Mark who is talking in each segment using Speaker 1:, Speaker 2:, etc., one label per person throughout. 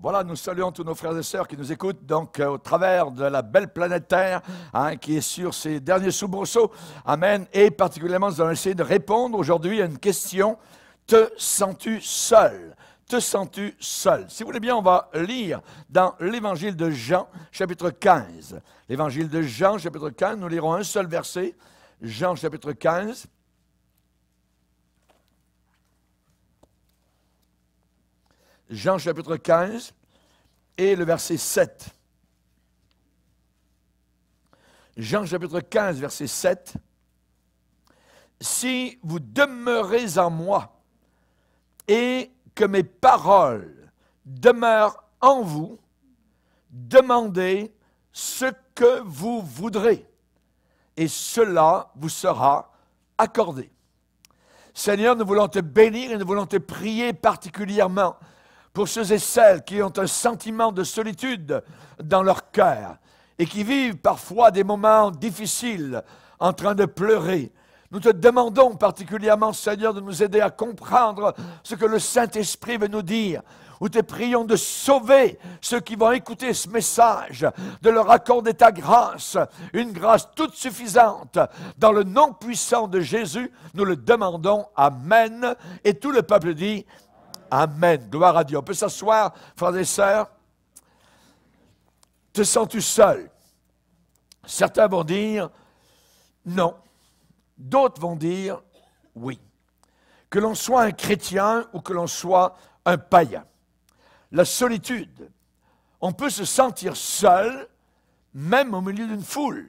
Speaker 1: Voilà, nous saluons tous nos frères et sœurs qui nous écoutent donc euh, au travers de la belle planète Terre hein, qui est sur ses derniers soubresauts. Amen. Et particulièrement, nous allons essayer de répondre aujourd'hui à une question. Te sens-tu seul Te sens-tu seul Si vous voulez bien, on va lire dans l'évangile de Jean, chapitre 15. L'évangile de Jean, chapitre 15, nous lirons un seul verset. Jean, chapitre 15. Jean chapitre 15 et le verset 7. Jean chapitre 15, verset 7. Si vous demeurez en moi et que mes paroles demeurent en vous, demandez ce que vous voudrez et cela vous sera accordé. Seigneur, nous voulons te bénir et nous voulons te prier particulièrement pour ceux et celles qui ont un sentiment de solitude dans leur cœur et qui vivent parfois des moments difficiles en train de pleurer. Nous te demandons particulièrement, Seigneur, de nous aider à comprendre ce que le Saint-Esprit veut nous dire. Nous te prions de sauver ceux qui vont écouter ce message, de leur accorder ta grâce, une grâce toute suffisante. Dans le nom puissant de Jésus, nous le demandons. Amen. Et tout le peuple dit Amen. Gloire à Dieu. On peut s'asseoir, frères et sœurs. Te sens-tu seul Certains vont dire non. D'autres vont dire oui. Que l'on soit un chrétien ou que l'on soit un païen. La solitude. On peut se sentir seul, même au milieu d'une foule.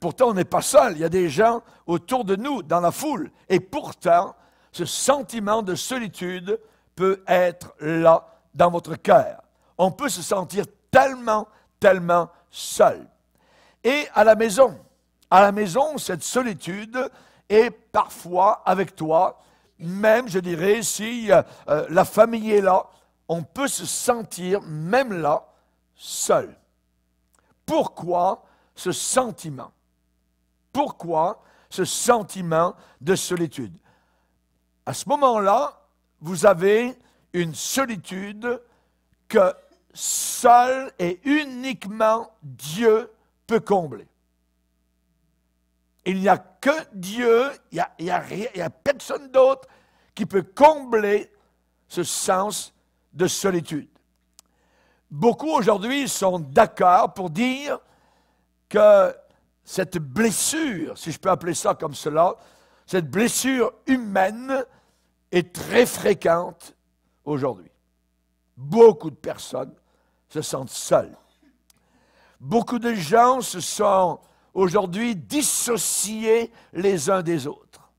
Speaker 1: Pourtant, on n'est pas seul. Il y a des gens autour de nous, dans la foule. Et pourtant, ce sentiment de solitude peut être là dans votre cœur. On peut se sentir tellement, tellement seul. Et à la maison, à la maison, cette solitude est parfois avec toi, même, je dirais, si euh, euh, la famille est là, on peut se sentir, même là, seul. Pourquoi ce sentiment Pourquoi ce sentiment de solitude à ce moment-là, vous avez une solitude que seul et uniquement Dieu peut combler. Il n'y a que Dieu, il n'y a, personne d'autre qui peut combler ce sens de solitude. Beaucoup aujourd'hui sont d'accord pour dire que cette blessure, si je peux appeler ça comme cela, cette blessure humaine est très fréquente aujourd'hui. Beaucoup de personnes se sentent seules. Beaucoup de gens se sont aujourd'hui dissociés les uns des autres,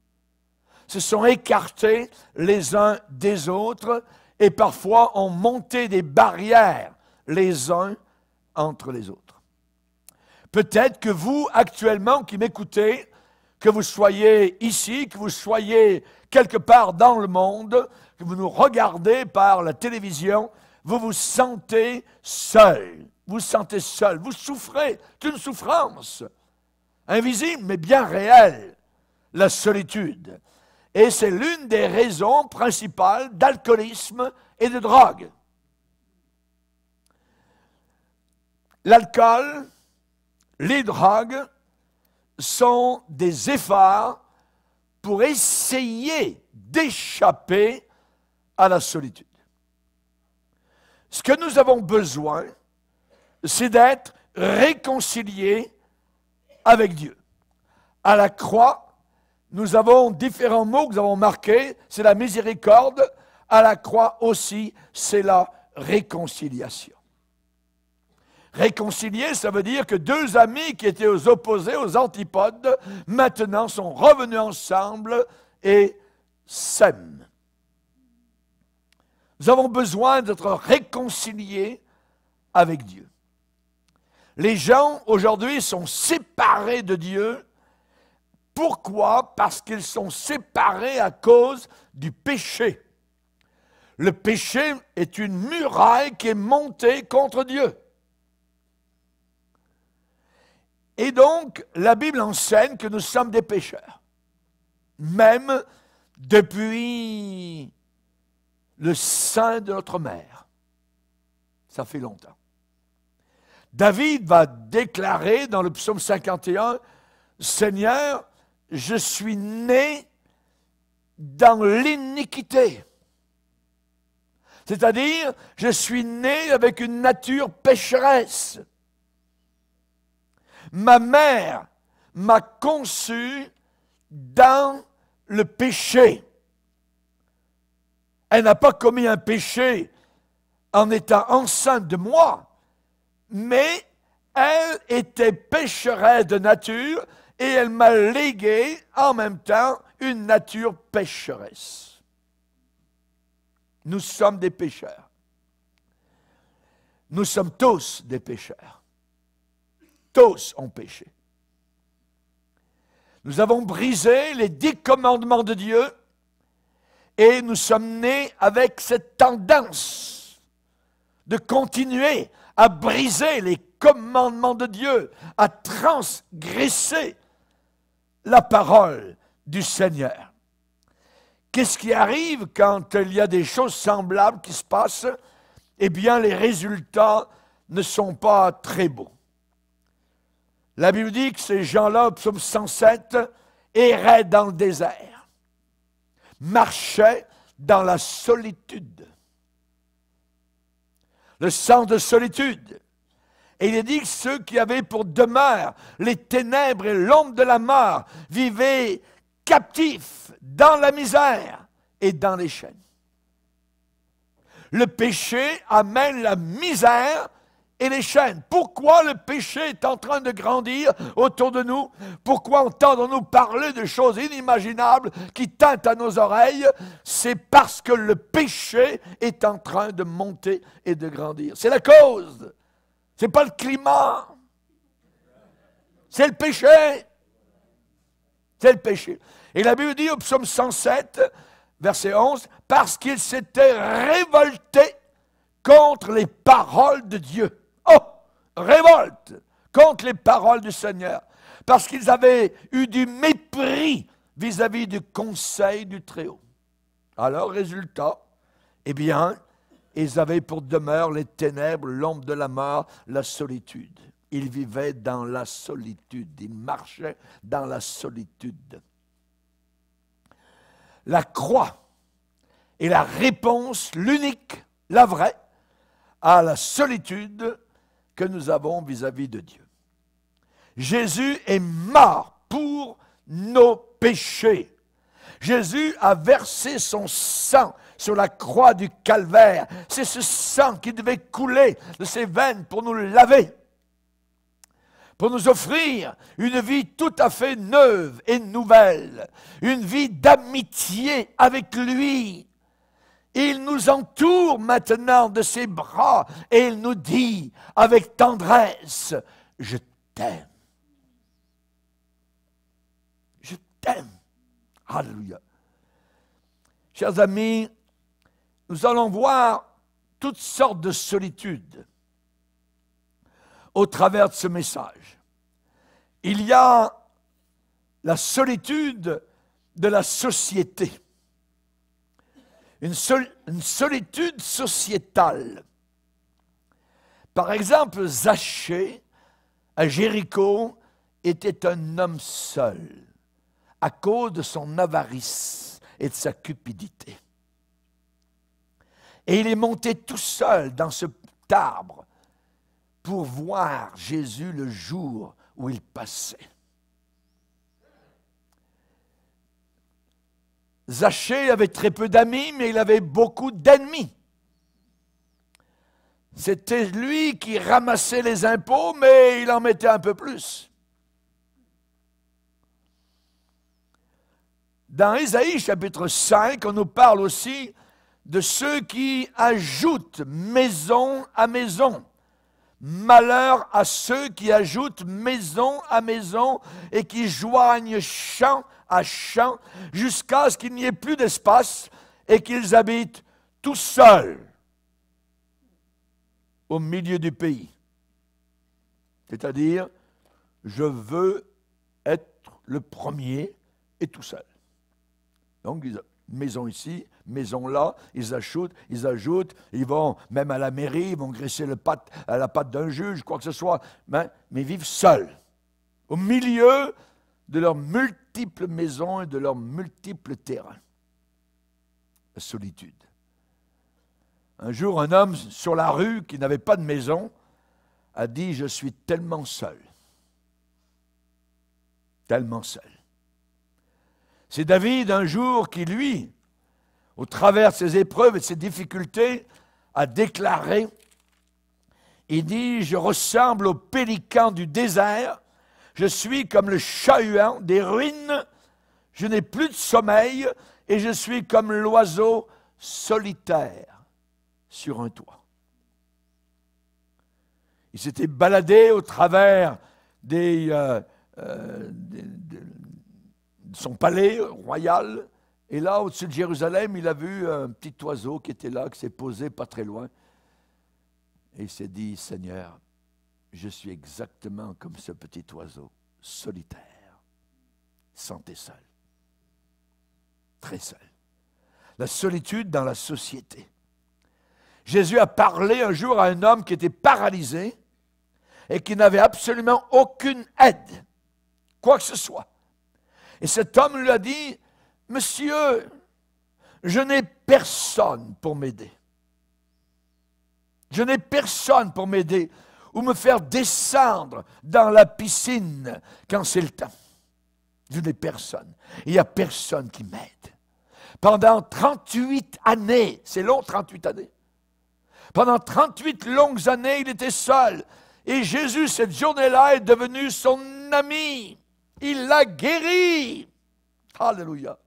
Speaker 1: se sont écartés les uns des autres et parfois ont monté des barrières les uns entre les autres. Peut-être que vous, actuellement, qui m'écoutez, que vous soyez ici, que vous soyez quelque part dans le monde, que vous nous regardez par la télévision, vous vous sentez seul. Vous vous sentez seul. Vous souffrez d'une souffrance invisible, mais bien réelle, la solitude. Et c'est l'une des raisons principales d'alcoolisme et de drogue. L'alcool, les drogues sont des efforts pour essayer d'échapper à la solitude. Ce que nous avons besoin, c'est d'être réconciliés avec Dieu. À la croix, nous avons différents mots que nous avons marqués, c'est la miséricorde. À la croix aussi, c'est la réconciliation. Réconcilier, ça veut dire que deux amis qui étaient aux opposés, aux antipodes, maintenant sont revenus ensemble et s'aiment. Nous avons besoin d'être réconciliés avec Dieu. Les gens aujourd'hui sont séparés de Dieu. Pourquoi Parce qu'ils sont séparés à cause du péché. Le péché est une muraille qui est montée contre Dieu. Et donc, la Bible enseigne que nous sommes des pécheurs, même depuis le sein de notre mère. Ça fait longtemps. David va déclarer dans le psaume 51, Seigneur, je suis né dans l'iniquité. C'est-à-dire, je suis né avec une nature pécheresse. Ma mère m'a conçu dans le péché. Elle n'a pas commis un péché en étant enceinte de moi, mais elle était pécheresse de nature et elle m'a légué en même temps une nature pécheresse. Nous sommes des pécheurs. Nous sommes tous des pécheurs ont péché. Nous avons brisé les dix commandements de Dieu et nous sommes nés avec cette tendance de continuer à briser les commandements de Dieu, à transgresser la parole du Seigneur. Qu'est-ce qui arrive quand il y a des choses semblables qui se passent Eh bien, les résultats ne sont pas très beaux. La Bible dit que ces gens-là, psaume 107, erraient dans le désert, marchaient dans la solitude. Le sang de solitude. Et il est dit que ceux qui avaient pour demeure les ténèbres et l'ombre de la mort vivaient captifs dans la misère et dans les chaînes. Le péché amène la misère et les chaînes. Pourquoi le péché est en train de grandir autour de nous Pourquoi entendons-nous parler de choses inimaginables qui teintent à nos oreilles C'est parce que le péché est en train de monter et de grandir. C'est la cause. ce n'est pas le climat. C'est le péché. C'est le péché. Et la Bible dit au psaume 107, verset 11, parce qu'il s'était révolté contre les paroles de Dieu révolte contre les paroles du Seigneur, parce qu'ils avaient eu du mépris vis-à-vis du conseil du Très-Haut. Alors, résultat, eh bien, ils avaient pour demeure les ténèbres, l'ombre de la mort, la solitude. Ils vivaient dans la solitude, ils marchaient dans la solitude. La croix est la réponse, l'unique, la vraie, à la solitude que nous avons vis-à-vis de Dieu. Jésus est mort pour nos péchés. Jésus a versé son sang sur la croix du calvaire. C'est ce sang qui devait couler de ses veines pour nous laver, pour nous offrir une vie tout à fait neuve et nouvelle, une vie d'amitié avec lui, il nous entoure maintenant de ses bras et il nous dit avec tendresse, je t'aime. Je t'aime. Alléluia. Chers amis, nous allons voir toutes sortes de solitudes au travers de ce message. Il y a la solitude de la société une, solitude sociétale. Par exemple, Zachée, à Jéricho, était un homme seul à cause de son avarice et de sa cupidité. Et il est monté tout seul dans cet arbre pour voir Jésus le jour où il passait. Zachée avait très peu d'amis, mais il avait beaucoup d'ennemis. C'était lui qui ramassait les impôts, mais il en mettait un peu plus. Dans Isaïe, chapitre 5, on nous parle aussi de ceux qui ajoutent maison à maison. Malheur à ceux qui ajoutent maison à maison et qui joignent champ à jusqu'à ce qu'il n'y ait plus d'espace et qu'ils habitent tout seuls au milieu du pays. C'est-à-dire, je veux être le premier et tout seul. Donc, ils, maison ici, maison là, ils ajoutent, ils ajoutent, ils vont même à la mairie, ils vont graisser le patte, à la patte d'un juge, quoi que ce soit, mais, mais ils vivent seuls, au milieu de leurs multiples maisons et de leurs multiples terrains. La solitude. Un jour, un homme sur la rue qui n'avait pas de maison a dit, je suis tellement seul. Tellement seul. C'est David un jour qui, lui, au travers de ses épreuves et de ses difficultés, a déclaré, il dit, je ressemble au pélican du désert je suis comme le chat des ruines, je n'ai plus de sommeil et je suis comme l'oiseau solitaire sur un toit. Il s'était baladé au travers euh, euh, de, son palais royal. Et là, au-dessus de Jérusalem, il a vu un petit oiseau qui était là, qui s'est posé pas très loin. Et il s'est dit, Seigneur, je suis exactement comme ce petit oiseau, solitaire, santé seul, très seul. La solitude dans la société. Jésus a parlé un jour à un homme qui était paralysé et qui n'avait absolument aucune aide, quoi que ce soit. Et cet homme lui a dit, Monsieur, je n'ai personne pour m'aider. Je n'ai personne pour m'aider ou me faire descendre dans la piscine quand c'est le temps. Je n'ai personne. Il n'y a personne qui m'aide. Pendant 38 années, c'est long 38 années, pendant 38 longues années, il était seul. Et Jésus, cette journée-là, est devenu son ami. Il l'a guéri. Alléluia.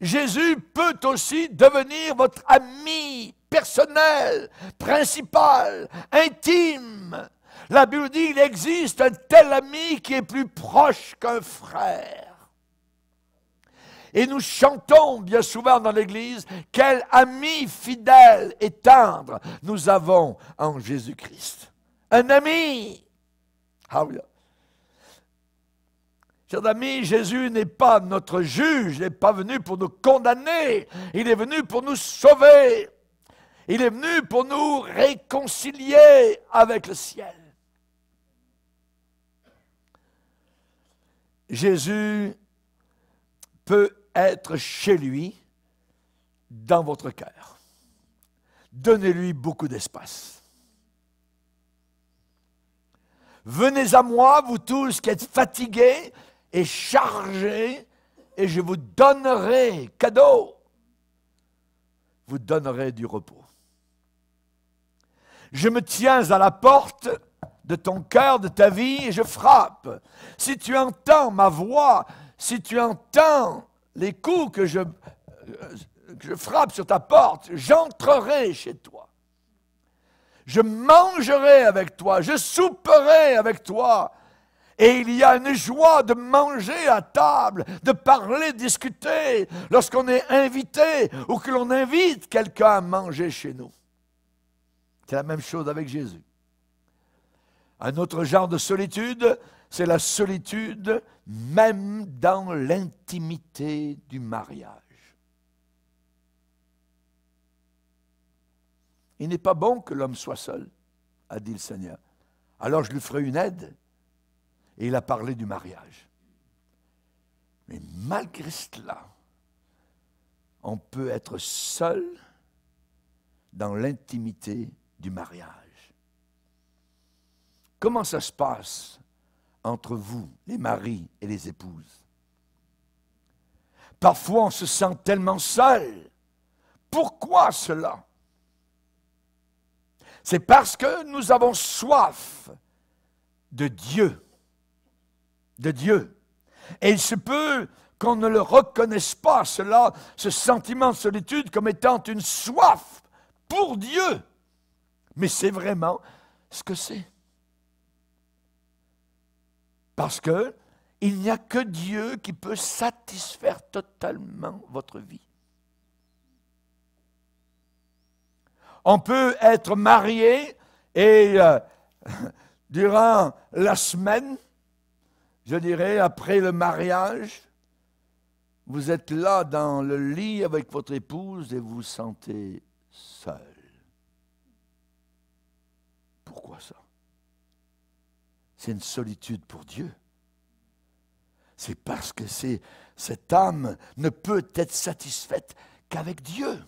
Speaker 1: Jésus peut aussi devenir votre ami personnel, principal, intime. La Bible dit il existe un tel ami qui est plus proche qu'un frère. Et nous chantons bien souvent dans l'Église quel ami fidèle et tendre nous avons en Jésus-Christ. Un ami. Chers amis, Jésus n'est pas notre juge, il n'est pas venu pour nous condamner, il est venu pour nous sauver. Il est venu pour nous réconcilier avec le ciel. Jésus peut être chez lui dans votre cœur. Donnez-lui beaucoup d'espace. Venez à moi, vous tous qui êtes fatigués et chargés, et je vous donnerai cadeau. Vous donnerai du repos. Je me tiens à la porte de ton cœur, de ta vie, et je frappe. Si tu entends ma voix, si tu entends les coups que je, que je frappe sur ta porte, j'entrerai chez toi. Je mangerai avec toi, je souperai avec toi. Et il y a une joie de manger à table, de parler, discuter, lorsqu'on est invité ou que l'on invite quelqu'un à manger chez nous. C'est la même chose avec Jésus. Un autre genre de solitude, c'est la solitude même dans l'intimité du mariage. Il n'est pas bon que l'homme soit seul, a dit le Seigneur. Alors je lui ferai une aide. Et il a parlé du mariage. Mais malgré cela, on peut être seul dans l'intimité du mariage. Comment ça se passe entre vous, les maris et les épouses Parfois, on se sent tellement seul. Pourquoi cela C'est parce que nous avons soif de Dieu. De Dieu. Et il se peut qu'on ne le reconnaisse pas, cela, ce sentiment de solitude, comme étant une soif pour Dieu. Mais c'est vraiment ce que c'est. Parce que il n'y a que Dieu qui peut satisfaire totalement votre vie. On peut être marié et euh, durant la semaine, je dirais après le mariage, vous êtes là dans le lit avec votre épouse et vous vous sentez seul. c'est une solitude pour Dieu. C'est parce que cette âme ne peut être satisfaite qu'avec Dieu.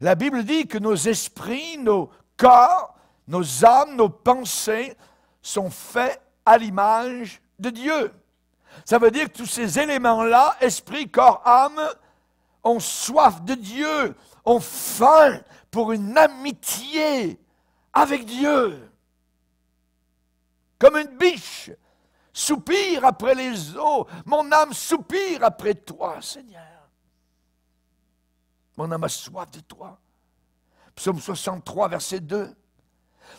Speaker 1: La Bible dit que nos esprits, nos corps, nos âmes, nos pensées sont faits à l'image de Dieu. Ça veut dire que tous ces éléments-là, esprit, corps, âme, ont soif de Dieu, ont faim pour une amitié avec Dieu comme une biche, soupire après les eaux, mon âme soupire après toi, Seigneur. Mon âme a soif de toi. Psaume 63, verset 2.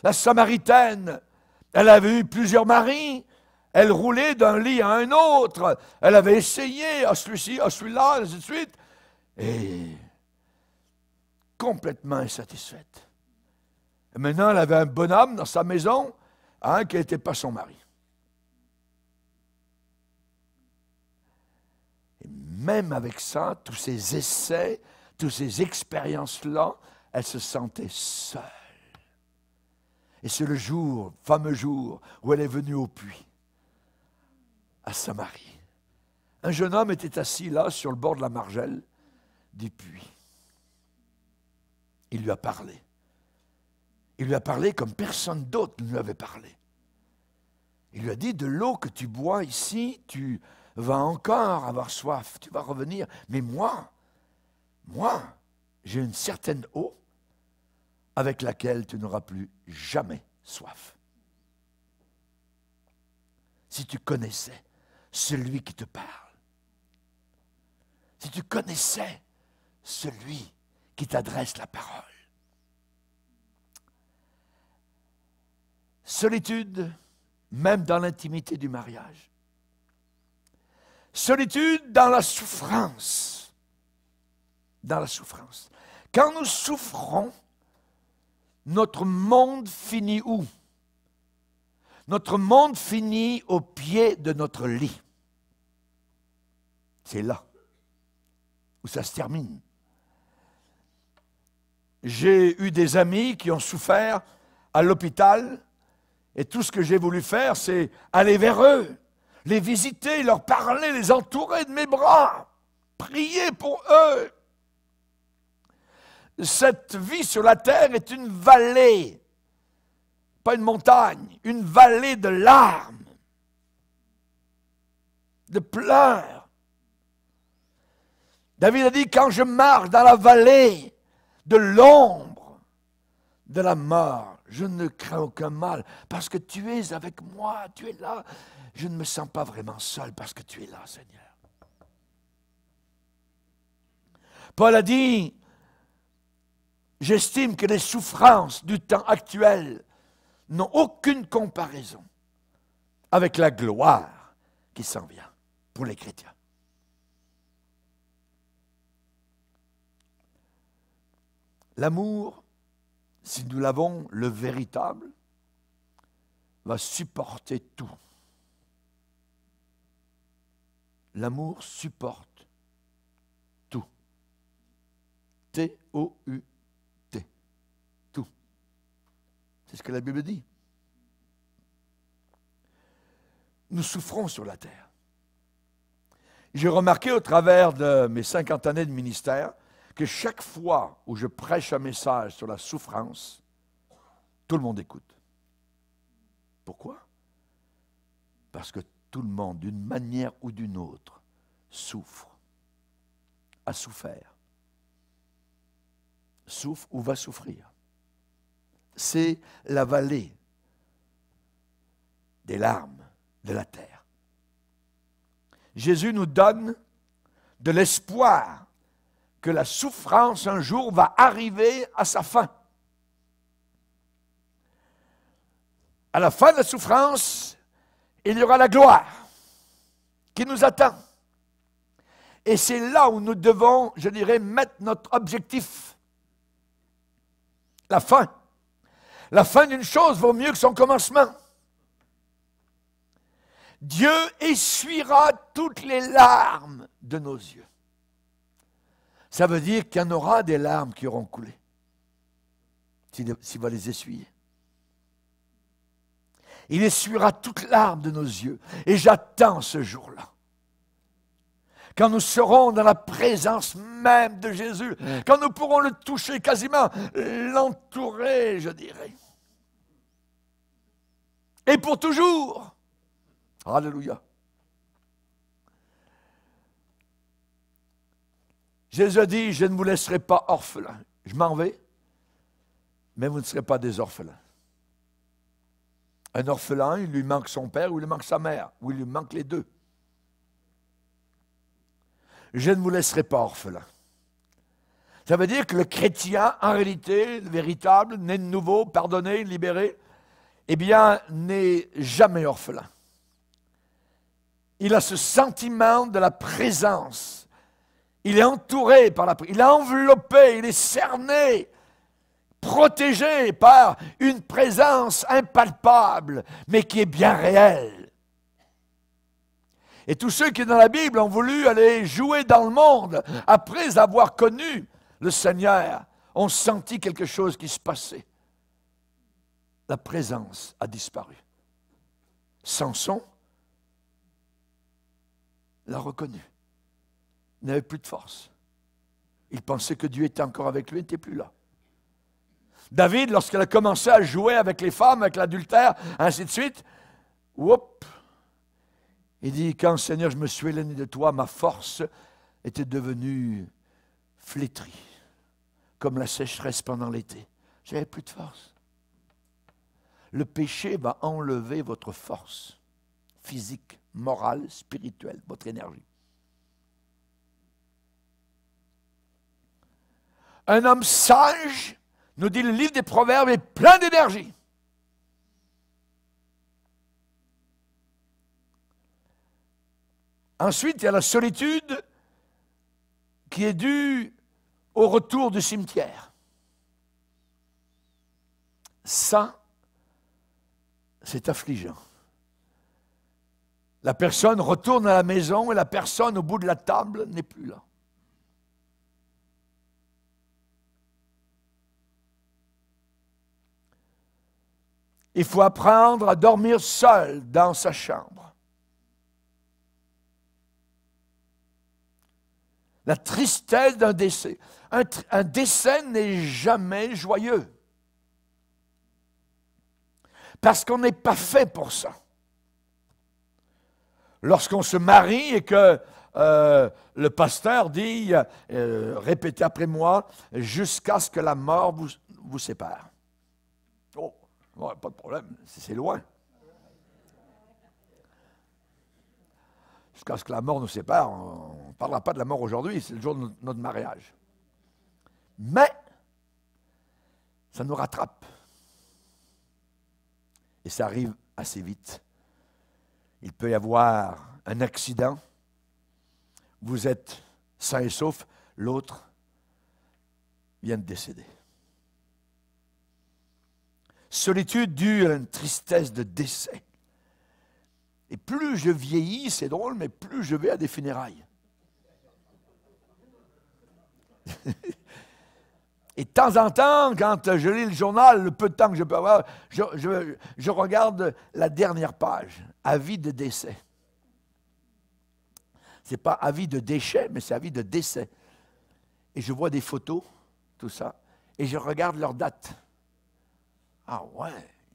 Speaker 1: La Samaritaine, elle avait eu plusieurs maris, elle roulait d'un lit à un autre, elle avait essayé à celui-ci, à celui-là, et ainsi de suite, et complètement insatisfaite. Et maintenant, elle avait un bonhomme dans sa maison, qui n'était pas son mari. Et même avec ça, tous ces essais, toutes ces expériences-là, elle se sentait seule. Et c'est le jour, fameux jour, où elle est venue au puits, à Samarie. Un jeune homme était assis là, sur le bord de la margelle du puits. Il lui a parlé. Il lui a parlé comme personne d'autre ne lui avait parlé. Il lui a dit, de l'eau que tu bois ici, tu vas encore avoir soif, tu vas revenir. Mais moi, moi, j'ai une certaine eau avec laquelle tu n'auras plus jamais soif. Si tu connaissais celui qui te parle, si tu connaissais celui qui t'adresse la parole. Solitude, même dans l'intimité du mariage. Solitude dans la souffrance. Dans la souffrance. Quand nous souffrons, notre monde finit où Notre monde finit au pied de notre lit. C'est là où ça se termine. J'ai eu des amis qui ont souffert à l'hôpital et tout ce que j'ai voulu faire, c'est aller vers eux, les visiter, leur parler, les entourer de mes bras, prier pour eux. Cette vie sur la terre est une vallée, pas une montagne, une vallée de larmes, de pleurs. David a dit, quand je marche dans la vallée de l'ombre de la mort, je ne crains aucun mal parce que tu es avec moi, tu es là. Je ne me sens pas vraiment seul parce que tu es là, Seigneur. Paul a dit, j'estime que les souffrances du temps actuel n'ont aucune comparaison avec la gloire qui s'en vient pour les chrétiens. L'amour si nous l'avons, le véritable va supporter tout. L'amour supporte tout. T-O-U-T. Tout. C'est ce que la Bible dit. Nous souffrons sur la terre. J'ai remarqué au travers de mes 50 années de ministère que chaque fois où je prêche un message sur la souffrance, tout le monde écoute. Pourquoi Parce que tout le monde, d'une manière ou d'une autre, souffre, a souffert, souffre ou va souffrir. C'est la vallée des larmes de la terre. Jésus nous donne de l'espoir que la souffrance un jour va arriver à sa fin. À la fin de la souffrance, il y aura la gloire qui nous attend. Et c'est là où nous devons, je dirais, mettre notre objectif. La fin. La fin d'une chose vaut mieux que son commencement. Dieu essuiera toutes les larmes de nos yeux. Ça veut dire qu'il y en aura des larmes qui auront coulé, s'il va les essuyer. Il essuiera toute larmes de nos yeux. Et j'attends ce jour-là. Quand nous serons dans la présence même de Jésus, quand nous pourrons le toucher quasiment, l'entourer, je dirais. Et pour toujours. Alléluia. Jésus a dit, je ne vous laisserai pas orphelin. » Je m'en vais, mais vous ne serez pas des orphelins. Un orphelin, il lui manque son père ou il lui manque sa mère, ou il lui manque les deux. Je ne vous laisserai pas orphelin. Ça veut dire que le chrétien, en réalité, le véritable, né de nouveau, pardonné, libéré, eh bien, n'est jamais orphelin. Il a ce sentiment de la présence il est entouré par la Il est enveloppé, il est cerné, protégé par une présence impalpable, mais qui est bien réelle. Et tous ceux qui, dans la Bible, ont voulu aller jouer dans le monde après avoir connu le Seigneur, ont senti quelque chose qui se passait. La présence a disparu. Samson l'a reconnu n'avait plus de force. Il pensait que Dieu était encore avec lui, il n'était plus là. David, lorsqu'il a commencé à jouer avec les femmes, avec l'adultère, ainsi de suite, il dit, quand Seigneur, je me suis éloigné de toi, ma force était devenue flétrie, comme la sécheresse pendant l'été. J'avais plus de force. Le péché va enlever votre force physique, morale, spirituelle, votre énergie. Un homme sage, nous dit le livre des Proverbes, est plein d'énergie. Ensuite, il y a la solitude qui est due au retour du cimetière. Ça, c'est affligeant. La personne retourne à la maison et la personne au bout de la table n'est plus là. Il faut apprendre à dormir seul dans sa chambre. La tristesse d'un décès. Un, décès n'est jamais joyeux. Parce qu'on n'est pas fait pour ça. Lorsqu'on se marie et que euh, le pasteur dit, euh, répétez après moi, jusqu'à ce que la mort vous, vous sépare pas de problème, c'est loin. Jusqu'à ce que la mort nous sépare, on ne parlera pas de la mort aujourd'hui, c'est le jour de notre mariage. Mais, ça nous rattrape. Et ça arrive assez vite. Il peut y avoir un accident. Vous êtes sain et sauf, l'autre vient de décéder solitude due à une tristesse de décès. Et plus je vieillis, c'est drôle, mais plus je vais à des funérailles. Et de temps en temps, quand je lis le journal, le peu de temps que je peux avoir, je, regarde la dernière page, avis de décès. Ce n'est pas avis de déchet, mais c'est avis de décès. Et je vois des photos, tout ça, et je regarde leur date. Ah ouais,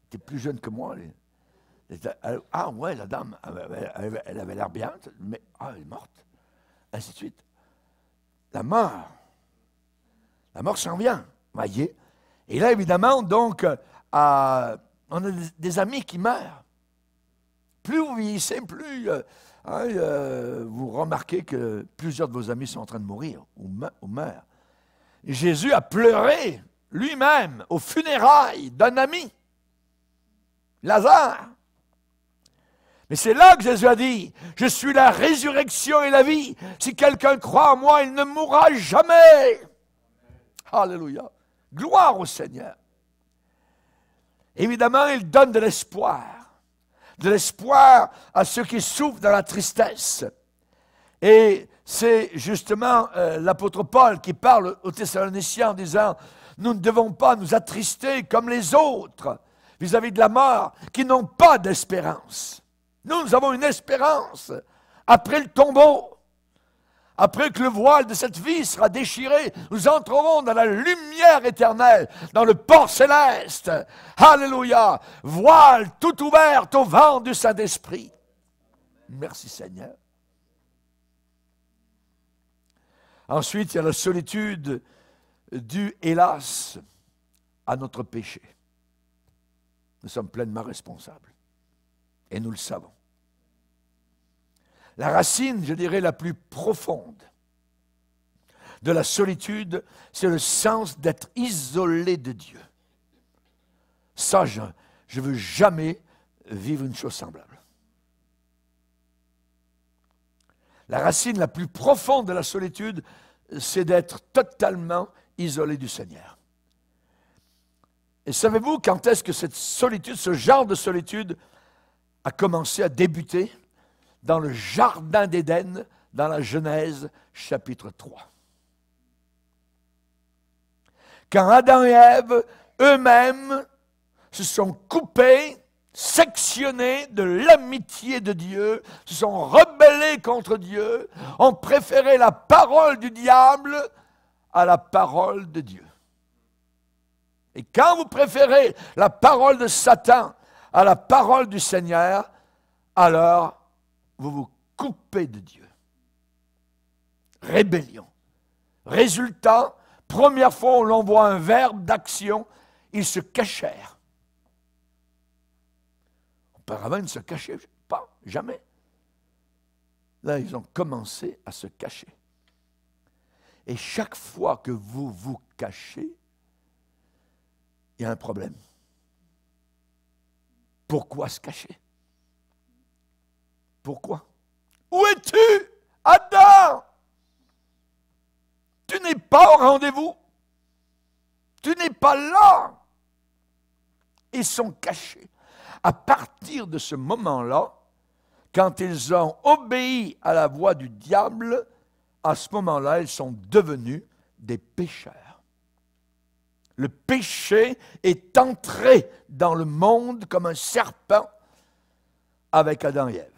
Speaker 1: était plus jeune que moi. Ah, ah ouais, la dame, elle, avait l'air bien, mais ah, elle est morte. Ainsi de suite. La mort. La mort s'en vient, voyez. Et là, évidemment, donc, euh, euh, on a des, amis qui meurent. Plus vous vieillissez, plus euh, hein, vous remarquez que plusieurs de vos amis sont en train de mourir ou meurent. Jésus a pleuré lui-même aux funérailles d'un ami, Lazare. Mais c'est là que Jésus a dit, je suis la résurrection et la vie. Si quelqu'un croit en moi, il ne mourra jamais. Alléluia. Gloire au Seigneur. Évidemment, il donne de l'espoir. De l'espoir à ceux qui souffrent dans la tristesse. Et c'est justement euh, l'apôtre Paul qui parle aux Thessaloniciens en disant, nous ne devons pas nous attrister comme les autres vis-à-vis de la mort qui n'ont pas d'espérance. Nous, nous avons une espérance après le tombeau. Après que le voile de cette vie sera déchiré, nous entrerons dans la lumière éternelle, dans le port céleste. Alléluia. Voile tout ouverte au vent du Saint-Esprit. Merci Seigneur. Ensuite, il y a la solitude dû, hélas, à notre péché. Nous sommes pleinement responsables. Et nous le savons. La racine, je dirais, la plus profonde de la solitude, c'est le sens d'être isolé de Dieu. Ça, je ne veux jamais vivre une chose semblable. La racine la plus profonde de la solitude, c'est d'être totalement isolé du Seigneur. Et savez-vous quand est-ce que cette solitude, ce genre de solitude, a commencé à débuter dans le Jardin d'Éden, dans la Genèse chapitre 3 quand Adam et Ève eux-mêmes se sont coupés, sectionnés de l'amitié de Dieu, se sont rebellés contre Dieu, ont préféré la parole du diable à la parole de Dieu. Et quand vous préférez la parole de Satan à la parole du Seigneur, alors vous vous coupez de Dieu. Rébellion. Résultat, première fois on l'envoie un verbe d'action, ils se cachèrent. Auparavant, ils ne se cachaient pas, jamais. Là, ils ont commencé à se cacher. Et chaque fois que vous vous cachez, il y a un problème. Pourquoi se cacher Pourquoi Où es-tu, Adam Tu n'es pas au rendez-vous. Tu n'es pas là. Ils sont cachés. À partir de ce moment-là, quand ils ont obéi à la voix du diable, à ce moment-là, ils sont devenus des pécheurs. Le péché est entré dans le monde comme un serpent avec Adam et Ève.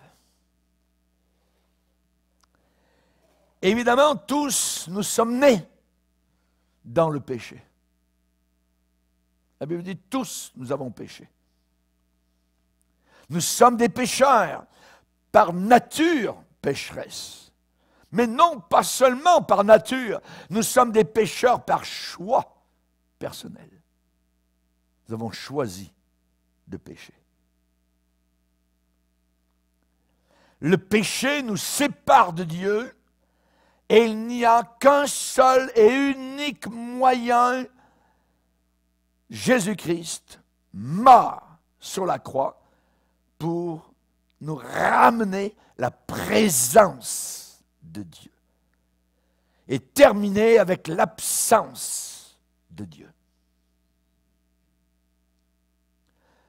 Speaker 1: Évidemment, tous nous sommes nés dans le péché. La Bible dit, tous nous avons péché. Nous sommes des pécheurs par nature pécheresse. Mais non, pas seulement par nature. Nous sommes des pécheurs par choix personnel. Nous avons choisi de pécher. Le péché nous sépare de Dieu et il n'y a qu'un seul et unique moyen. Jésus-Christ mort sur la croix pour nous ramener la présence de Dieu et terminer avec l'absence de Dieu.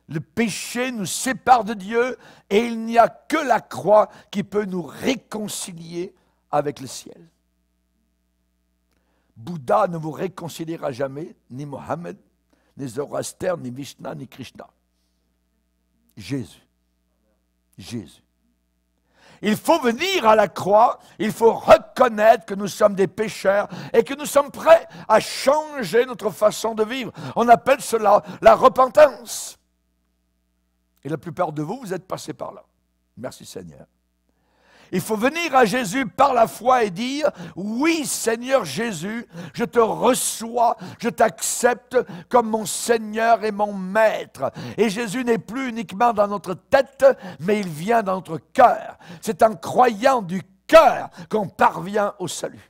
Speaker 1: Le péché nous sépare de Dieu et il n'y a que la croix qui peut nous réconcilier avec le ciel. Bouddha ne vous réconciliera jamais, ni Mohammed, ni Zoroaster, ni Vishnu, ni Krishna. Jésus. Jésus. Il faut venir à la croix, il faut reconnaître que nous sommes des pécheurs et que nous sommes prêts à changer notre façon de vivre. On appelle cela la repentance. Et la plupart de vous, vous êtes passés par là. Merci Seigneur. Il faut venir à Jésus par la foi et dire, oui Seigneur Jésus, je te reçois, je t'accepte comme mon Seigneur et mon Maître. Et Jésus n'est plus uniquement dans notre tête, mais il vient dans notre cœur. C'est en croyant du cœur qu'on parvient au salut.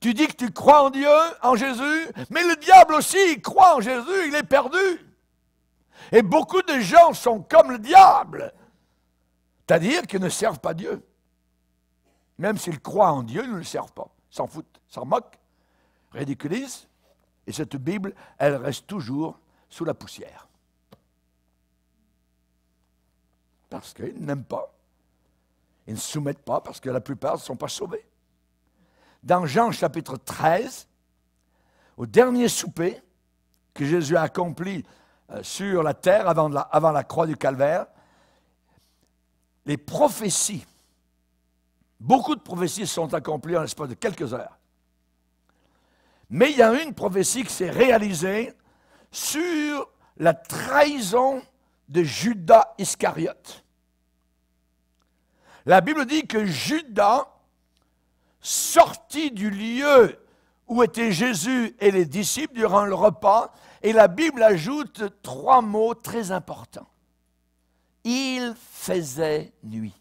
Speaker 1: Tu dis que tu crois en Dieu, en Jésus, mais le diable aussi, il croit en Jésus, il est perdu. Et beaucoup de gens sont comme le diable. C'est-à-dire qu'ils ne servent pas Dieu. Même s'ils croient en Dieu, ils ne le servent pas. S'en foutent, s'en moquent, ridiculisent. Et cette Bible, elle reste toujours sous la poussière. Parce qu'ils n'aiment pas. Ils ne soumettent pas parce que la plupart ne sont pas sauvés. Dans Jean chapitre 13, au dernier souper que Jésus a accompli euh, sur la terre avant la, avant la croix du calvaire, les prophéties, beaucoup de prophéties sont accomplies en l'espace de quelques heures. Mais il y a une prophétie qui s'est réalisée sur la trahison de Judas Iscariote. La Bible dit que Judas sortit du lieu où étaient Jésus et les disciples durant le repas, et la Bible ajoute trois mots très importants il faisait nuit.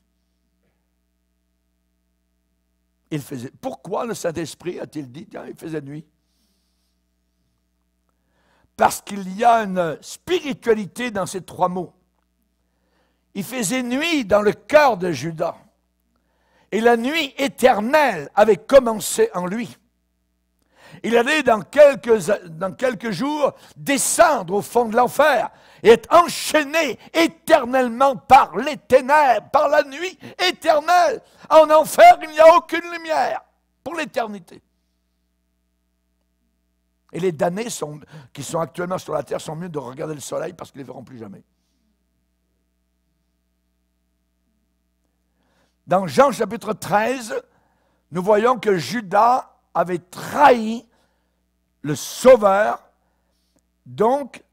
Speaker 1: Il faisait. Pourquoi le Saint-Esprit a-t-il dit il faisait nuit Parce qu'il y a une spiritualité dans ces trois mots. Il faisait nuit dans le cœur de Judas. Et la nuit éternelle avait commencé en lui il allait dans quelques, dans quelques jours descendre au fond de l'enfer et être enchaîné éternellement par les ténèbres, par la nuit éternelle. En enfer, il n'y a aucune lumière pour l'éternité. Et les damnés qui sont actuellement sur la terre sont mieux de regarder le soleil parce qu'ils ne les verront plus jamais. Dans Jean chapitre 13, nous voyons que Judas avait trahi le Sauveur, donc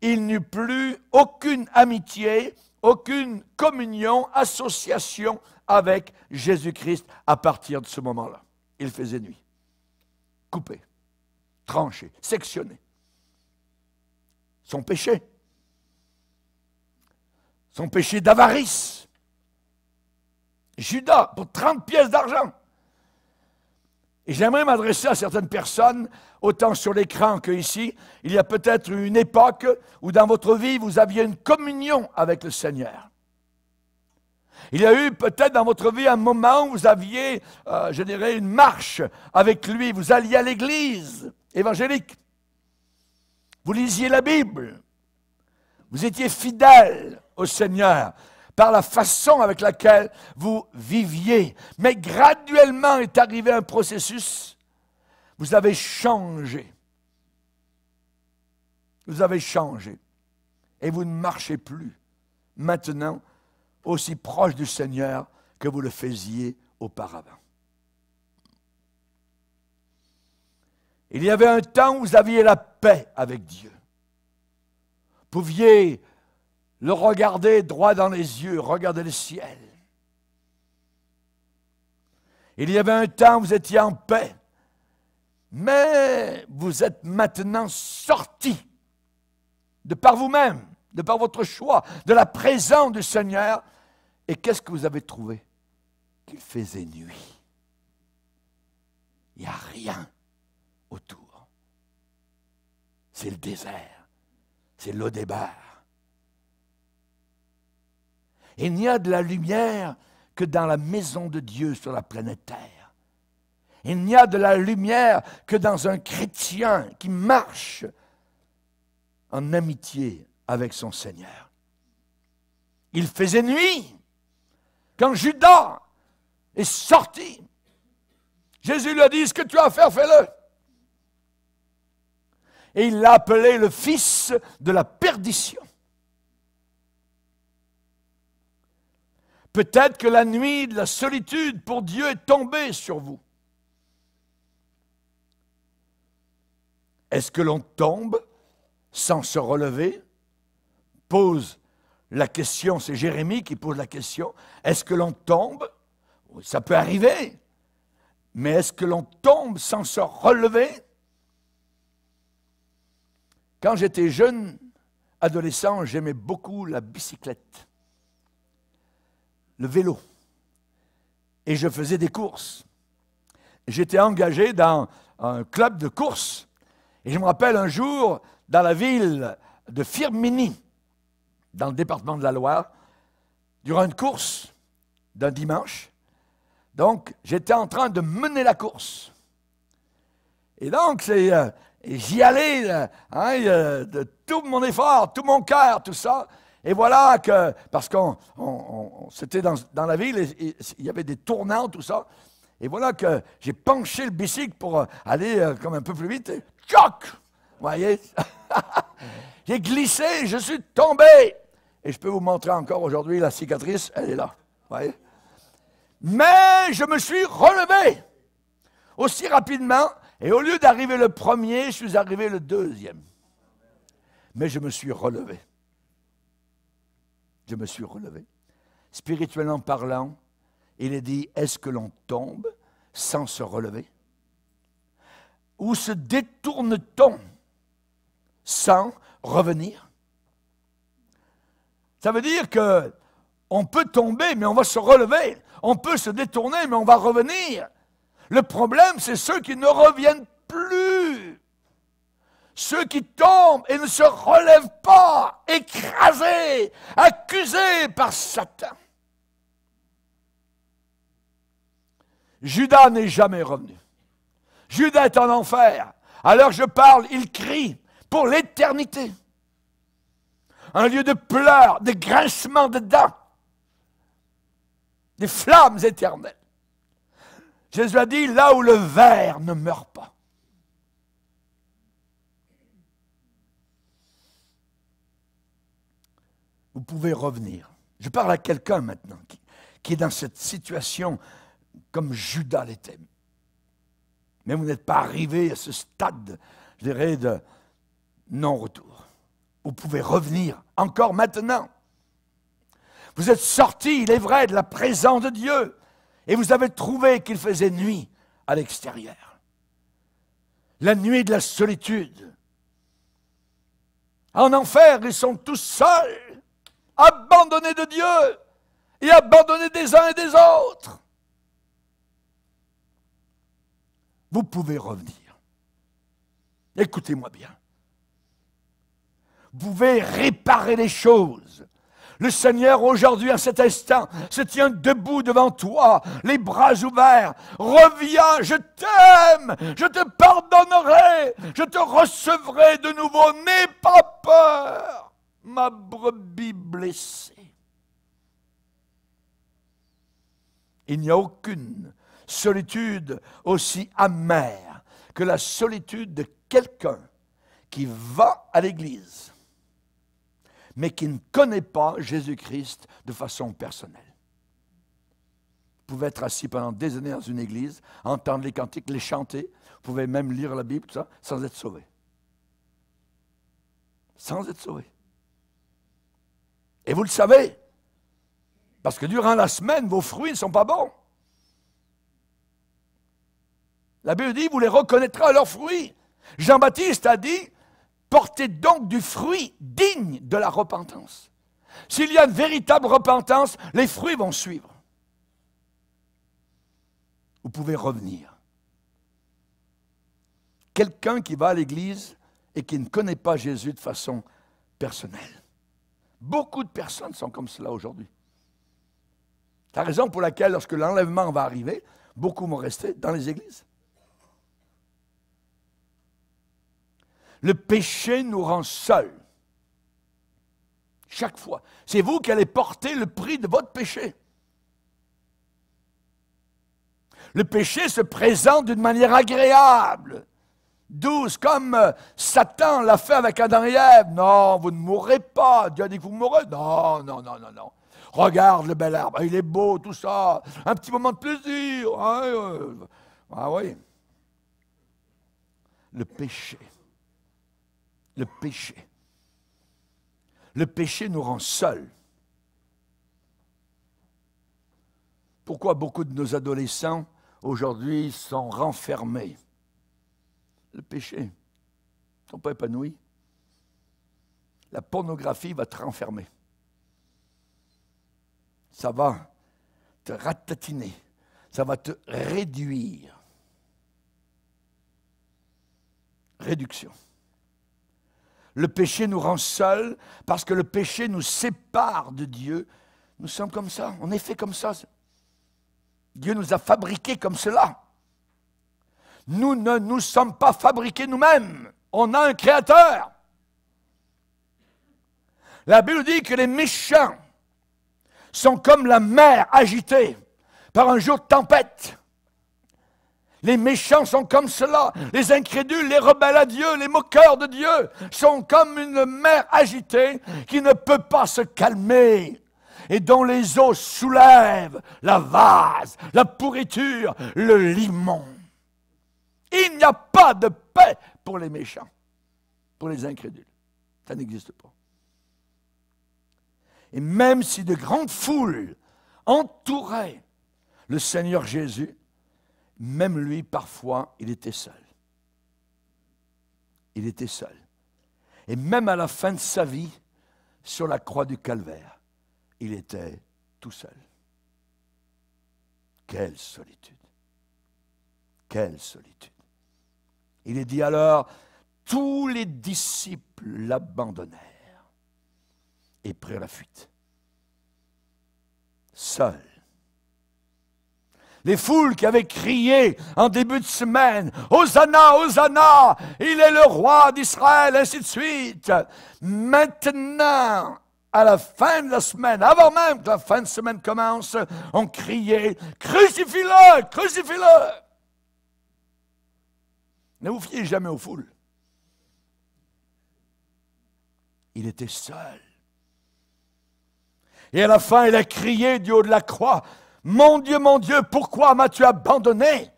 Speaker 1: il n'eut plus aucune amitié, aucune communion, association avec Jésus-Christ à partir de ce moment-là. Il faisait nuit. Coupé, tranché, sectionné. Son péché. Son péché d'avarice. Judas, pour 30 pièces d'argent. Et j'aimerais m'adresser à certaines personnes, autant sur l'écran qu'ici. Il y a peut-être une époque où dans votre vie, vous aviez une communion avec le Seigneur. Il y a eu peut-être dans votre vie un moment où vous aviez, euh, je dirais, une marche avec lui. Vous alliez à l'église évangélique. Vous lisiez la Bible. Vous étiez fidèle au Seigneur par la façon avec laquelle vous viviez. Mais graduellement est arrivé un processus. Vous avez changé. Vous avez changé. Et vous ne marchez plus maintenant aussi proche du Seigneur que vous le faisiez auparavant. Il y avait un temps où vous aviez la paix avec Dieu. Vous pouviez le regarder droit dans les yeux, regarder le ciel. Il y avait un temps où vous étiez en paix, mais vous êtes maintenant sorti de par vous-même, de par votre choix, de la présence du Seigneur. Et qu'est-ce que vous avez trouvé Qu'il faisait nuit. Il n'y a rien autour. C'est le désert, c'est l'eau des barres. Il n'y a de la lumière que dans la maison de Dieu sur la planète Terre. Il n'y a de la lumière que dans un chrétien qui marche en amitié avec son Seigneur. Il faisait nuit quand Judas est sorti. Jésus lui a dit, ce que tu as à faire, fais-le. Et il l'a appelé le fils de la perdition. Peut-être que la nuit de la solitude pour Dieu est tombée sur vous. Est-ce que l'on tombe sans se relever Pose la question, c'est Jérémie qui pose la question. Est-ce que l'on tombe Ça peut arriver. Mais est-ce que l'on tombe sans se relever Quand j'étais jeune, adolescent, j'aimais beaucoup la bicyclette le vélo et je faisais des courses. J'étais engagé dans un club de course. Et je me rappelle un jour, dans la ville de Firmini, dans le département de la Loire, durant une course d'un dimanche. Donc, j'étais en train de mener la course. Et donc, euh, j'y allais hein, euh, de tout mon effort, tout mon cœur, tout ça. Et voilà que, parce qu'on c'était dans, la ville, il y avait des tournants, tout ça. Et voilà que j'ai penché le bicycle pour euh, aller euh, comme un peu plus vite. Et choc! Vous voyez? j'ai glissé, je suis tombé. Et je peux vous montrer encore aujourd'hui la cicatrice, elle est là. Vous voyez? Mais je me suis relevé aussi rapidement. Et au lieu d'arriver le premier, je suis arrivé le deuxième. Mais je me suis relevé. Je me suis relevé. Spirituellement parlant, il est dit, est-ce que l'on tombe sans se relever Ou se détourne-t-on sans revenir Ça veut dire que on peut tomber, mais on va se relever. On peut se détourner, mais on va revenir. Le problème, c'est ceux qui ne reviennent plus. Ceux qui tombent et ne se relèvent pas, écrasés, accusés par Satan. Judas n'est jamais revenu. Judas est en enfer. Alors je parle, il crie pour l'éternité. Un lieu de pleurs, de grincements de dents, des flammes éternelles. Jésus a dit, là où le ver ne meurt pas, vous pouvez revenir. Je parle à quelqu'un maintenant qui, est dans cette situation comme Judas l'était. Mais vous n'êtes pas arrivé à ce stade, je dirais, de non-retour. Vous pouvez revenir encore maintenant. Vous êtes sorti, il est vrai, de la présence de Dieu, et vous avez trouvé qu'il faisait nuit à l'extérieur. La nuit de la solitude. En enfer, ils sont tous seuls abandonné de Dieu et abandonné des uns et des autres. Vous pouvez revenir. Écoutez-moi bien. Vous pouvez réparer les choses. Le Seigneur, aujourd'hui, à cet instant, se tient debout devant toi, les bras ouverts. Reviens, je t'aime, je te pardonnerai, je te recevrai de nouveau. N'aie pas peur ma brebis blessée. Il n'y a aucune solitude aussi amère que la solitude de quelqu'un qui va à l'Église, mais qui ne connaît pas Jésus-Christ de façon personnelle. Vous pouvez être assis pendant des années dans une église, entendre les cantiques, les chanter, vous pouvez même lire la Bible, tout ça, sans être sauvé. Sans être sauvé. Et vous le savez, parce que durant la semaine, vos fruits ne sont pas bons. La Bible dit, vous les reconnaîtrez à leurs fruits. Jean-Baptiste a dit, portez donc du fruit digne de la repentance. S'il y a une véritable repentance, les fruits vont suivre. Vous pouvez revenir. Quelqu'un qui va à l'église et qui ne connaît pas Jésus de façon personnelle Beaucoup de personnes sont comme cela aujourd'hui. C'est la raison pour laquelle, lorsque l'enlèvement va arriver, beaucoup vont rester dans les églises. Le péché nous rend seuls. Chaque fois. C'est vous qui allez porter le prix de votre péché. Le péché se présente d'une manière agréable. 12, comme euh, Satan l'a fait avec Adam et Ève. Non, vous ne mourrez pas. Dieu a dit que vous mourrez. Non, non, non, non, non. Regarde le bel arbre, il est beau, tout ça. Un petit moment de plaisir. Hein, euh. Ah oui. Le péché. Le péché. Le péché nous rend seuls. Pourquoi beaucoup de nos adolescents aujourd'hui sont renfermés le péché. Ils sont pas épanoui. La pornographie va te renfermer. Ça va te ratatiner. Ça va te réduire. Réduction. Le péché nous rend seuls parce que le péché nous sépare de Dieu. Nous sommes comme ça, on est fait comme ça. Dieu nous a fabriqués comme cela. Nous ne nous sommes pas fabriqués nous-mêmes. On a un créateur. La Bible dit que les méchants sont comme la mer agitée par un jour de tempête. Les méchants sont comme cela. Les incrédules, les rebelles à Dieu, les moqueurs de Dieu sont comme une mer agitée qui ne peut pas se calmer et dont les eaux soulèvent la vase, la pourriture, le limon. Il n'y a pas de paix pour les méchants, pour les incrédules. Ça n'existe pas. Et même si de grandes foules entouraient le Seigneur Jésus, même lui, parfois, il était seul. Il était seul. Et même à la fin de sa vie, sur la croix du calvaire, il était tout seul. Quelle solitude. Quelle solitude. Il est dit alors, tous les disciples l'abandonnèrent et prirent la fuite. Seul. Les foules qui avaient crié en début de semaine, Hosanna, Hosanna, il est le roi d'Israël, ainsi de suite. Maintenant, à la fin de la semaine, avant même que la fin de semaine commence, on crié, Crucifie-le, crucifie-le. Ne vous fiez jamais aux foules. Il était seul. Et à la fin, il a crié du haut de la croix, Mon Dieu, mon Dieu, pourquoi m'as-tu abandonné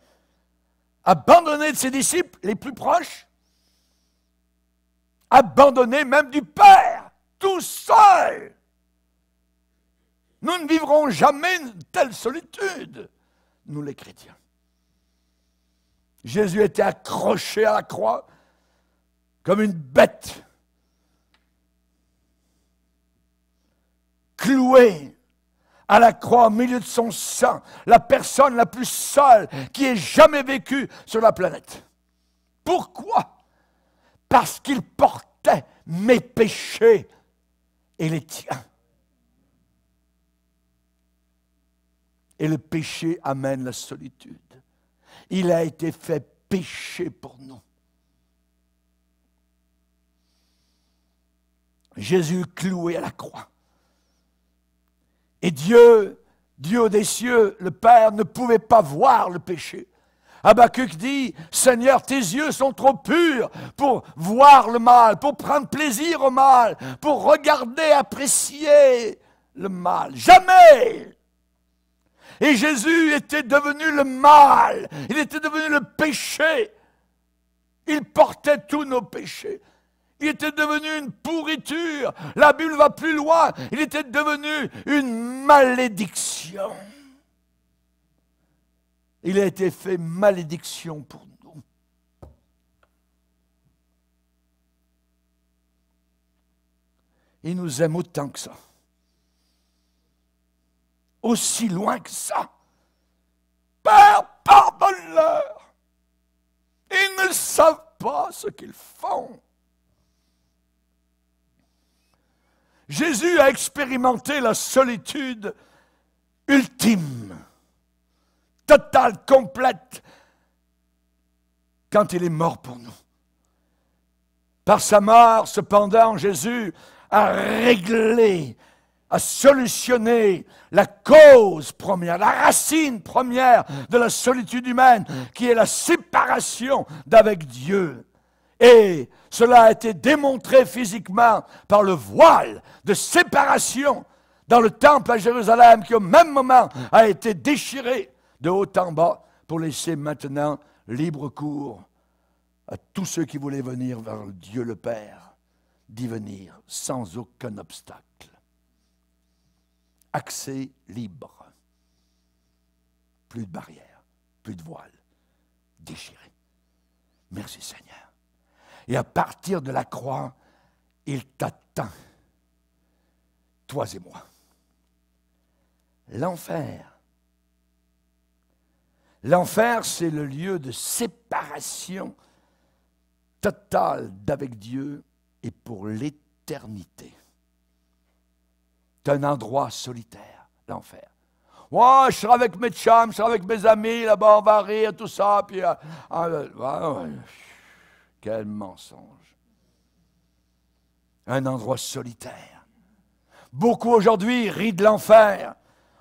Speaker 1: Abandonné de ses disciples les plus proches Abandonné même du Père, tout seul Nous ne vivrons jamais une telle solitude, nous les chrétiens. Jésus était accroché à la croix comme une bête, cloué à la croix au milieu de son sein, la personne la plus seule qui ait jamais vécu sur la planète. Pourquoi Parce qu'il portait mes péchés et les tiens. Et le péché amène la solitude il a été fait péché pour nous. Jésus cloué à la croix. Et Dieu, Dieu des cieux, le Père, ne pouvait pas voir le péché. Habacuc dit, Seigneur, tes yeux sont trop purs pour voir le mal, pour prendre plaisir au mal, pour regarder, apprécier le mal. Jamais et Jésus était devenu le mal, il était devenu le péché. Il portait tous nos péchés. Il était devenu une pourriture. La bulle va plus loin. Il était devenu une malédiction. Il a été fait malédiction pour nous. Il nous aime autant que ça aussi loin que ça. Père, pardonne-leur. Ils ne savent pas ce qu'ils font. Jésus a expérimenté la solitude ultime, totale, complète, quand il est mort pour nous. Par sa mort, cependant, Jésus a réglé à solutionner la cause première, la racine première mm. de la solitude humaine, mm. qui est la séparation d'avec Dieu. Et cela a été démontré physiquement par le voile de séparation dans le temple à Jérusalem qui au même moment mm. a été déchiré de haut en bas pour laisser maintenant libre cours à tous ceux qui voulaient venir vers Dieu le Père d'y venir sans aucun obstacle accès libre. Plus de barrières, plus de voiles, déchiré. Merci Seigneur. Et à partir de la croix, il t'atteint, toi et moi. L'enfer. L'enfer, c'est le lieu de séparation totale d'avec Dieu et pour l'éternité. C'est un endroit solitaire, l'enfer. Ouais, je serai avec mes chums, je serai avec mes amis, là-bas on va rire, tout ça, puis... quel mensonge. Un endroit solitaire. Beaucoup aujourd'hui rient de l'enfer.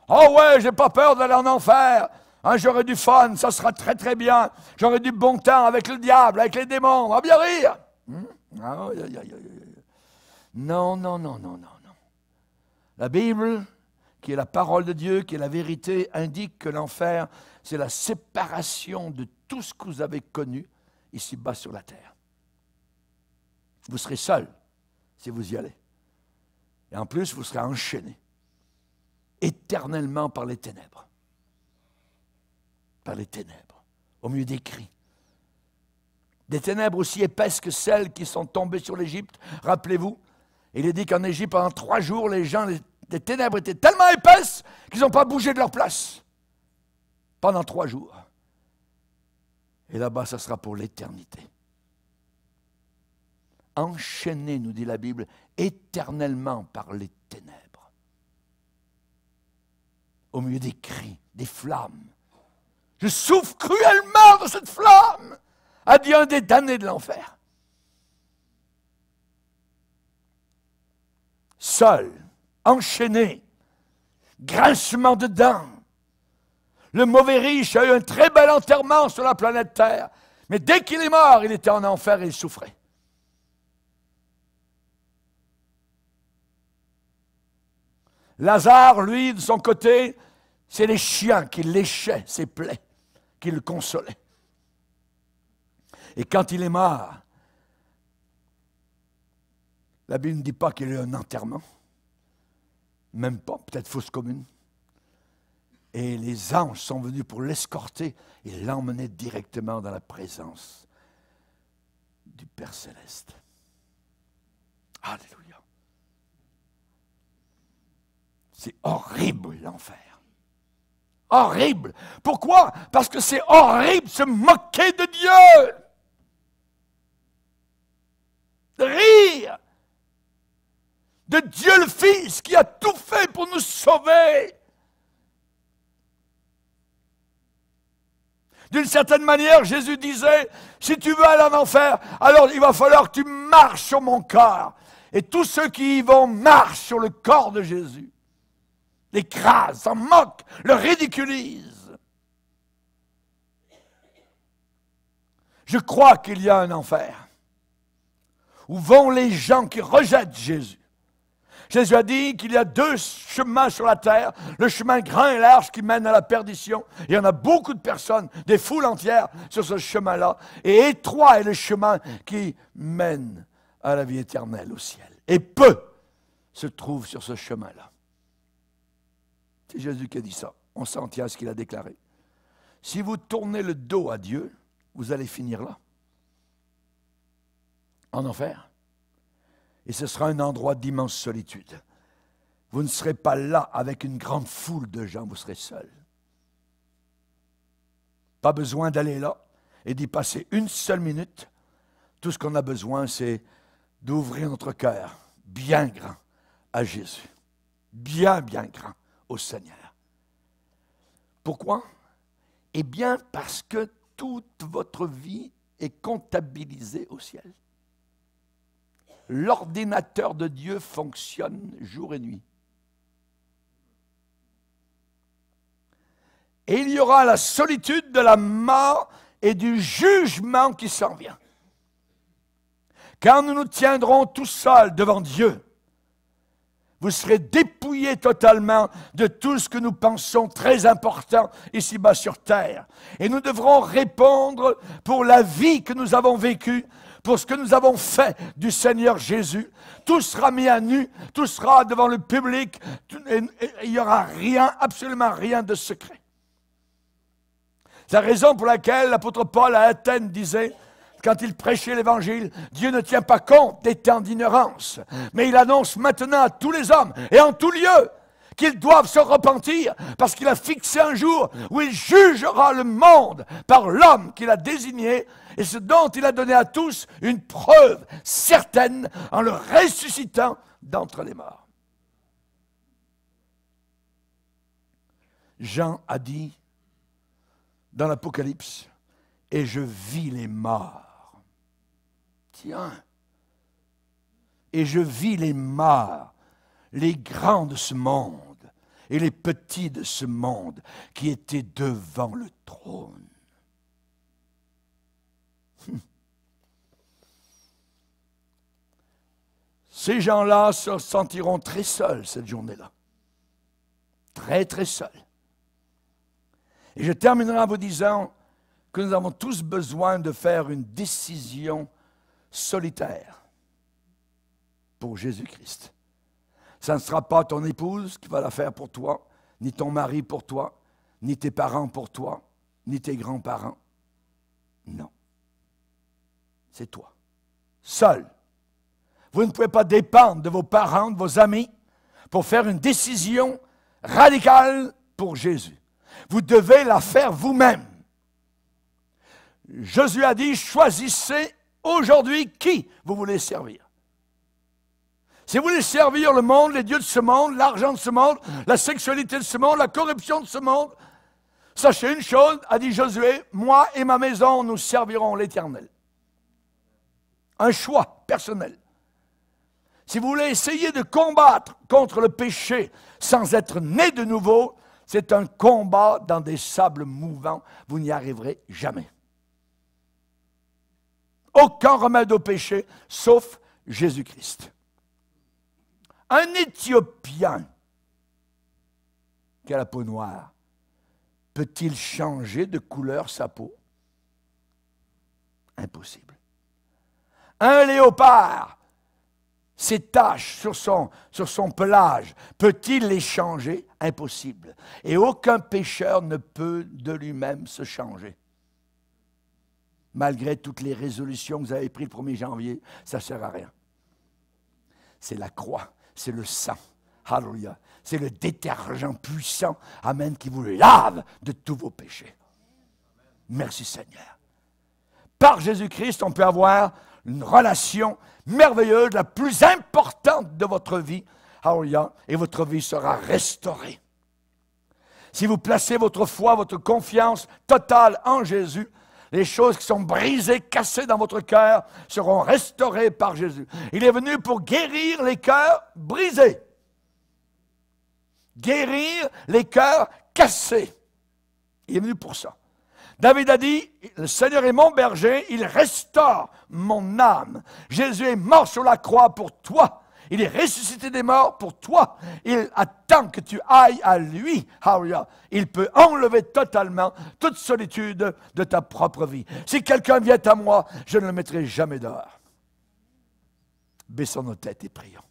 Speaker 1: Oh ouais, j'ai pas peur d'aller en enfer. J'aurai du fun, ça sera très très bien. J'aurai du bon temps avec le diable, avec les démons, on va bien rire. Non, non, non, non, non. La Bible, qui est la parole de Dieu, qui est la vérité, indique que l'enfer, c'est la séparation de tout ce que vous avez connu ici-bas sur la terre. Vous serez seul si vous y allez. Et en plus, vous serez enchaîné éternellement par les ténèbres. Par les ténèbres, au milieu des cris. Des ténèbres aussi épaisses que celles qui sont tombées sur l'Égypte, rappelez-vous. Il est dit qu'en Égypte, pendant trois jours, les gens, des ténèbres étaient tellement épaisses qu'ils n'ont pas bougé de leur place pendant trois jours. Et là-bas, ça sera pour l'éternité. Enchaînés, nous dit la Bible, éternellement par les ténèbres. Au milieu des cris, des flammes. Je souffre cruellement de cette flamme, a dit des damnés de l'enfer. Seul enchaîné, grincement de dents. Le mauvais riche a eu un très bel enterrement sur la planète Terre, mais dès qu'il est mort, il était en enfer et il souffrait. Lazare, lui, de son côté, c'est les chiens qui léchaient ses plaies, qui le consolaient. Et quand il est mort, la Bible ne dit pas qu'il y a eu un enterrement même pas, peut-être fausse commune. Et les anges sont venus pour l'escorter et l'emmener directement dans la présence du Père céleste. Alléluia. C'est horrible l'enfer. Horrible. Pourquoi Parce que c'est horrible se moquer de Dieu. De rire de Dieu le Fils qui a tout fait pour nous sauver. D'une certaine manière, Jésus disait, si tu veux aller en enfer, alors il va falloir que tu marches sur mon corps. Et tous ceux qui y vont marchent sur le corps de Jésus, l'écrasent, s'en moquent, le ridiculisent. Je crois qu'il y a un enfer où vont les gens qui rejettent Jésus. Jésus a dit qu'il y a deux chemins sur la terre, le chemin grand et large qui mène à la perdition. Il y en a beaucoup de personnes, des foules entières sur ce chemin-là. Et étroit est le chemin qui mène à la vie éternelle au ciel. Et peu se trouvent sur ce chemin-là. C'est Jésus qui a dit ça. On s'en tient à ce qu'il a déclaré. Si vous tournez le dos à Dieu, vous allez finir là, en enfer et ce sera un endroit d'immense solitude. Vous ne serez pas là avec une grande foule de gens, vous serez seul. Pas besoin d'aller là et d'y passer une seule minute. Tout ce qu'on a besoin, c'est d'ouvrir notre cœur bien grand à Jésus, bien, bien grand au Seigneur. Pourquoi Eh bien parce que toute votre vie est comptabilisée au ciel l'ordinateur de Dieu fonctionne jour et nuit. Et il y aura la solitude de la mort et du jugement qui s'en vient. Quand nous nous tiendrons tout seuls devant Dieu, vous serez dépouillés totalement de tout ce que nous pensons très important ici-bas sur terre. Et nous devrons répondre pour la vie que nous avons vécue pour ce que nous avons fait du Seigneur Jésus. Tout sera mis à nu, tout sera devant le public, il n'y aura rien, absolument rien de secret. C'est la raison pour laquelle l'apôtre Paul à Athènes disait, quand il prêchait l'évangile, Dieu ne tient pas compte des temps d'ignorance, mais il annonce maintenant à tous les hommes et en tout lieu qu'ils doivent se repentir, parce qu'il a fixé un jour où il jugera le monde par l'homme qu'il a désigné, et ce dont il a donné à tous une preuve certaine en le ressuscitant d'entre les morts. Jean a dit dans l'Apocalypse, et je vis les morts. Tiens, et je vis les morts les grands de ce monde et les petits de ce monde qui étaient devant le trône. Hmm. Ces gens-là se sentiront très seuls cette journée-là. Très, très seuls. Et je terminerai en vous disant que nous avons tous besoin de faire une décision solitaire pour Jésus-Christ. Ça ne sera pas ton épouse qui va la faire pour toi, ni ton mari pour toi, ni tes parents pour toi, ni tes grands-parents. Non. C'est toi. Seul. Vous ne pouvez pas dépendre de vos parents, de vos amis, pour faire une décision radicale pour Jésus. Vous devez la faire vous-même. Jésus a dit, choisissez aujourd'hui qui vous voulez servir. Si vous voulez servir le monde, les dieux de ce monde, l'argent de ce monde, la sexualité de ce monde, la corruption de ce monde, sachez une chose, a dit Josué, moi et ma maison, nous servirons l'Éternel. Un choix personnel. Si vous voulez essayer de combattre contre le péché sans être né de nouveau, c'est un combat dans des sables mouvants. Vous n'y arriverez jamais. Aucun remède au péché, sauf Jésus-Christ un Éthiopien qui a la peau noire, peut-il changer de couleur sa peau Impossible. Un léopard, ses taches sur son, sur son pelage, peut-il les changer Impossible. Et aucun pêcheur ne peut de lui-même se changer. Malgré toutes les résolutions que vous avez prises le 1er janvier, ça ne sert à rien. C'est la croix c'est le sang. Hallelujah. C'est le détergent puissant, Amen, qui vous lave de tous vos péchés. Merci Seigneur. Par Jésus-Christ, on peut avoir une relation merveilleuse, la plus importante de votre vie. Hallelujah. Et votre vie sera restaurée. Si vous placez votre foi, votre confiance totale en Jésus, les choses qui sont brisées, cassées dans votre cœur seront restaurées par Jésus. Il est venu pour guérir les cœurs brisés. Guérir les cœurs cassés. Il est venu pour ça. David a dit, le Seigneur est mon berger, il restaure mon âme. Jésus est mort sur la croix pour toi il est ressuscité des morts pour toi. Il attend que tu ailles à lui. Il peut enlever totalement toute solitude de ta propre vie. Si quelqu'un vient à moi, je ne le mettrai jamais dehors. Baissons nos têtes et prions.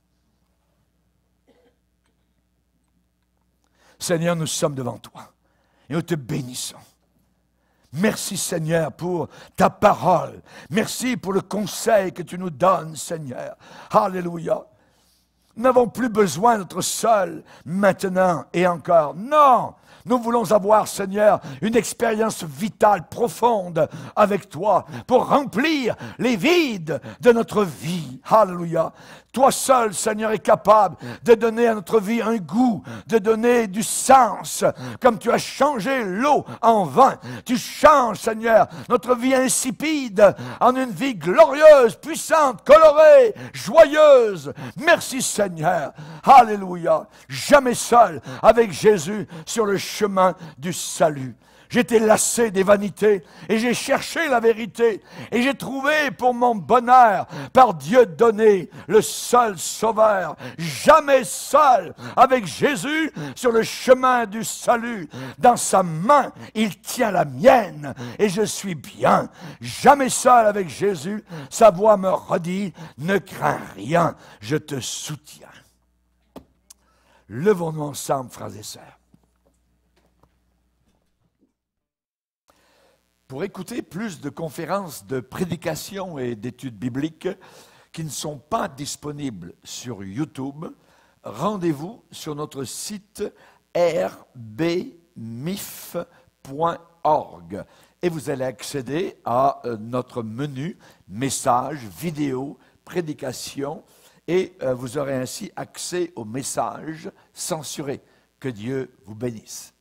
Speaker 1: Seigneur, nous sommes devant toi et nous te bénissons. Merci Seigneur pour ta parole. Merci pour le conseil que tu nous donnes, Seigneur. Alléluia. Nous n'avons plus besoin d'être seuls maintenant et encore. Non, nous voulons avoir, Seigneur, une expérience vitale, profonde avec toi pour remplir les vides de notre vie. Alléluia. Toi seul, Seigneur, es capable de donner à notre vie un goût, de donner du sens, comme tu as changé l'eau en vin. Tu changes, Seigneur, notre vie insipide en une vie glorieuse, puissante, colorée, joyeuse. Merci, Seigneur. Alléluia. Jamais seul avec Jésus sur le chemin chemin du salut. J'étais lassé des vanités et j'ai cherché la vérité et j'ai trouvé pour mon bonheur, par Dieu donné, le seul sauveur, jamais seul, avec Jésus sur le chemin du salut. Dans sa main, il tient la mienne et je suis bien. Jamais seul avec Jésus, sa voix me redit, ne crains rien, je te soutiens. Levons-nous ensemble, frères et sœurs. pour écouter plus de conférences de prédication et d'études bibliques qui ne sont pas disponibles sur YouTube, rendez-vous sur notre site rbmif.org et vous allez accéder à euh, notre menu messages, vidéos, prédications et euh, vous aurez ainsi accès aux messages censurés. Que Dieu vous bénisse.